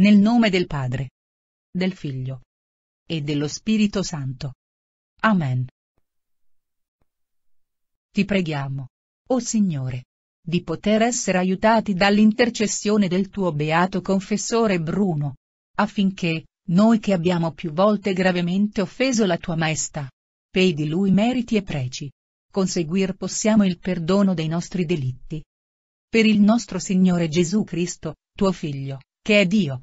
Nel nome del Padre, del Figlio e dello Spirito Santo. Amen. Ti preghiamo, o oh Signore, di poter essere aiutati dall'intercessione del tuo beato confessore Bruno, affinché, noi che abbiamo più volte gravemente offeso la tua maestà, pei di lui meriti e preci, conseguir possiamo il perdono dei nostri delitti. Per il nostro Signore Gesù Cristo, tuo Figlio, che è Dio,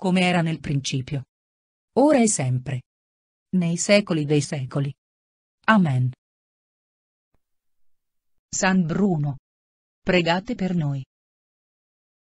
come era nel principio. Ora e sempre. Nei secoli dei secoli. Amen. San Bruno. Pregate per noi.